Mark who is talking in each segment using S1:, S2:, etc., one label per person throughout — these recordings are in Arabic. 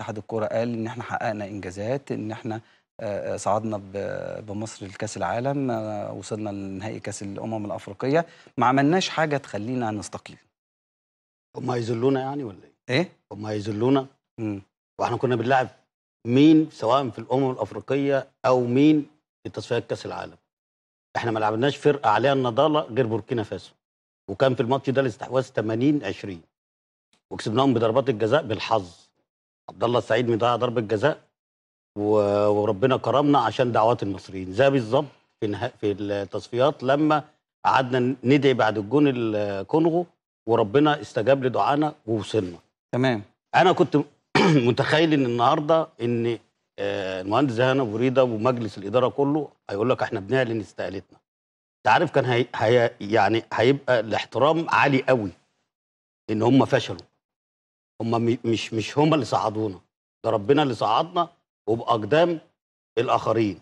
S1: اتحاد الكوره قال ان احنا حققنا انجازات ان احنا صعدنا بمصر لكاس العالم وصلنا لنهائي كاس الامم الافريقيه ما عملناش حاجه تخلينا نستقيل هم هيذلونا يعني ولا ايه ايه هم هيذلونا
S2: واحنا كنا بنلعب مين سواء في الامم الافريقيه او مين في تصفيات كاس العالم احنا ما لعبناش فرقه عليها النضاله غير بوركينا فاسو وكان في الماتش ده الاستحواذ 80 20 وكسبناهم بضربات الجزاء بالحظ عبد الله السعيد مضيع ضربه جزاء وربنا كرمنا عشان دعوات المصريين زي بالظبط في في التصفيات لما قعدنا ندعي بعد الجون الكونغو وربنا استجاب لدعانا ووصلنا تمام انا كنت متخيل ان النهارده ان آه، المهندس هنا بريده ومجلس الاداره كله هيقول لك احنا بنعلن استقالتنا انت عارف كان هي... هي... يعني هيبقى الاحترام عالي قوي ان هم فشلوا هم مش مش هم اللي صعدونا ده ربنا اللي صعدنا وباقدام الاخرين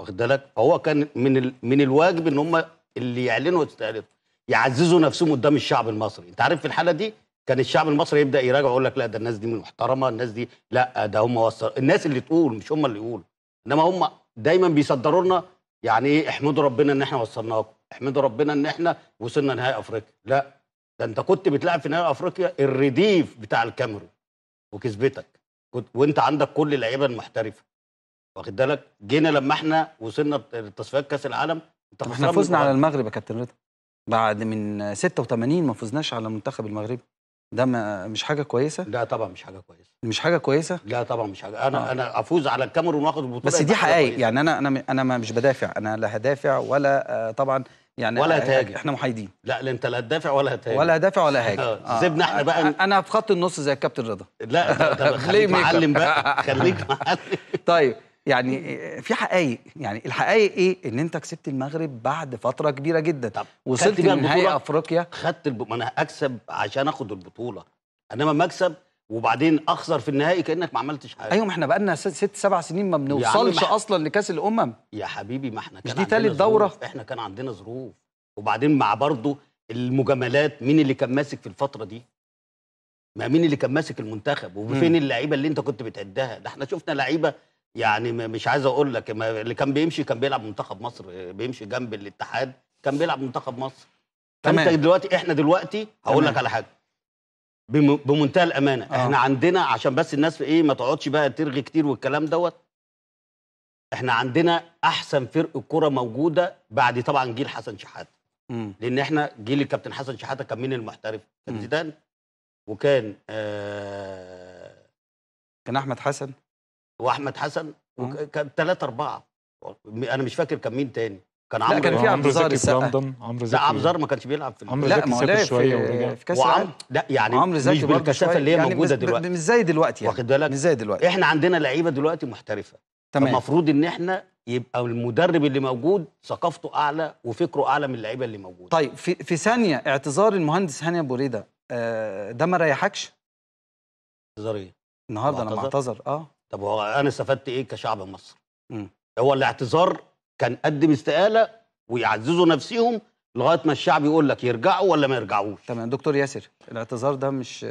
S2: واخد بالك فهو كان من ال... من الواجب ان هم اللي يعلنوا استقالتهم يعززوا نفسهم قدام الشعب المصري انت عارف في الحاله دي كان الشعب المصري يبدا يراجع ويقول لك لا ده الناس دي محترمه الناس دي لا ده هم وصل الناس اللي تقول مش هم اللي يقولوا انما هم دايما بيصدروا لنا يعني ايه احمدوا ربنا ان احنا وصلناكم احمدوا ربنا ان احنا وصلنا نهائي افريقيا لا ده انت كنت بتلعب في نهائي افريقيا الرديف بتاع الكاميرون وكسبتك كنت وانت عندك كل اللعيبه المحترفه واخد بالك جينا لما احنا وصلنا لتصفيات كاس العالم انت احنا فزنا على
S1: المغرب يا كابتن رضا بعد من 86 ما فزناش على المنتخب المغربي ده ما مش حاجه كويسه لا طبعا مش حاجه كويسه مش حاجه كويسه لا طبعا مش حاجه انا آه. انا افوز على الكاميرون واخد البطوله بس دي حقائق يعني انا انا انا مش بدافع انا لا هدافع ولا آه طبعا يعني ولا هتهاجم احنا محايدين
S2: لا لا انت لا هتدافع ولا هتهاجم ولا هدافع ولا هاجم آه،, آه. سيبنا احنا
S1: بقى انا في خط النص زي الكابتن رضا لا خليك معلم بقى خليك معلم طيب يعني في حقائق يعني الحقائق ايه ان انت كسبت المغرب بعد فتره كبيره جدا طب وصلت لنهائي افريقيا خدت الب...
S2: ما انا اكسب عشان اخد البطوله انما ما اكسب وبعدين اخسر في النهائي كانك ما عملتش حاجه
S1: ايوه ما احنا بقالنا ست سبع سنين ما يعني بنوصلش مح...
S2: اصلا لكاس الامم يا حبيبي ما احنا كان مش دي تالت دوره ظروف. احنا كان عندنا ظروف وبعدين مع برضه المجاملات مين اللي كان ماسك في الفتره دي ما مين اللي كان ماسك المنتخب وفين اللعيبه اللي انت كنت بتعدها ده احنا شفنا لعيبه يعني مش عايز اقول لك اللي كان بيمشي كان بيلعب منتخب مصر بيمشي جنب الاتحاد كان بيلعب منتخب مصر تمام دلوقتي احنا دلوقتي هقول لك على حاجه بمنتهى الامانه آه. احنا عندنا عشان بس الناس ايه ما تقعدش بقى ترغي كتير والكلام دوت احنا عندنا احسن فرقه كره موجوده بعد طبعا جيل حسن شحاته لان احنا جيل الكابتن حسن شحاته كان مين المحترف كان زيدان وكان آه كان احمد حسن واحمد حسن آه. وكان ثلاثه اربعه انا مش فاكر كان مين تاني كان عمرو كان في عمرو زكي في لندن عمرو زكي لا عمرو زكي ما كانش بيلعب في عمرو زكي سافر شويه ورجع في كاس لا يعني عمرو زكي مش بالكثافه اللي هي يعني موجوده دلوقتي مش زي دلوقتي يعني واخد بالك مش زي دلوقتي احنا عندنا لعيبه دلوقتي محترفه تمام المفروض ان احنا يبقى المدرب اللي موجود ثقافته اعلى وفكره اعلى من اللعيبه اللي موجوده
S1: طيب في في ثانيه اعتذار المهندس هاني ابو ريده آه، ده ما ريحكش؟
S2: اعتذار ايه؟ النهارده لما اعتذر اه طب هو انا استفدت ايه كشعب مصر؟ امم هو الاعتذار كان قدم استقاله ويعززوا نفسيهم لغايه ما الشعب يقول لك يرجعوا ولا ما يرجعوش
S3: تمام دكتور ياسر الاعتذار ده مش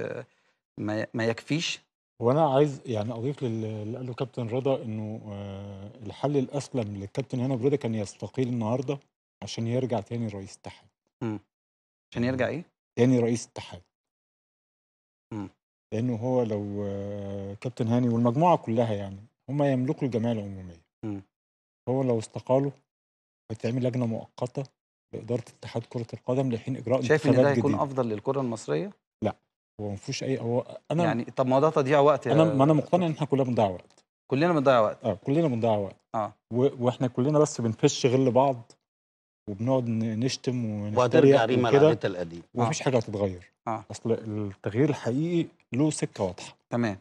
S3: ما, ما يكفيش وانا عايز يعني اضيف للي قاله كابتن رضا انه آه، الحل الاسلم للكابتن هنا برده كان يستقيل النهارده عشان يرجع تاني رئيس اتحاد عشان يرجع ايه تاني رئيس اتحاد لانه هو لو آه، كابتن هاني والمجموعه كلها يعني هم يملكوا الجمعيه العموميه هو لو استقالوا هتعمل لجنه مؤقته لاداره اتحاد كره القدم لحين اجراء شايف ان ده هيكون افضل
S1: للكره المصريه؟ لا هو ما فيهوش اي هو انا يعني طب ما ده تضييع وقت انا ما انا
S3: مقتنع ان احنا كلنا بنضيع وقت كلنا بنضيع وقت اه كلنا بنضيع وقت اه و... واحنا كلنا بس بنفش غل بعض وبنقعد نشتم ونتريق وهترجع
S1: القديم ومفيش
S3: آه. حاجه هتتغير اه اصل التغيير الحقيقي له سكه واضحه تمام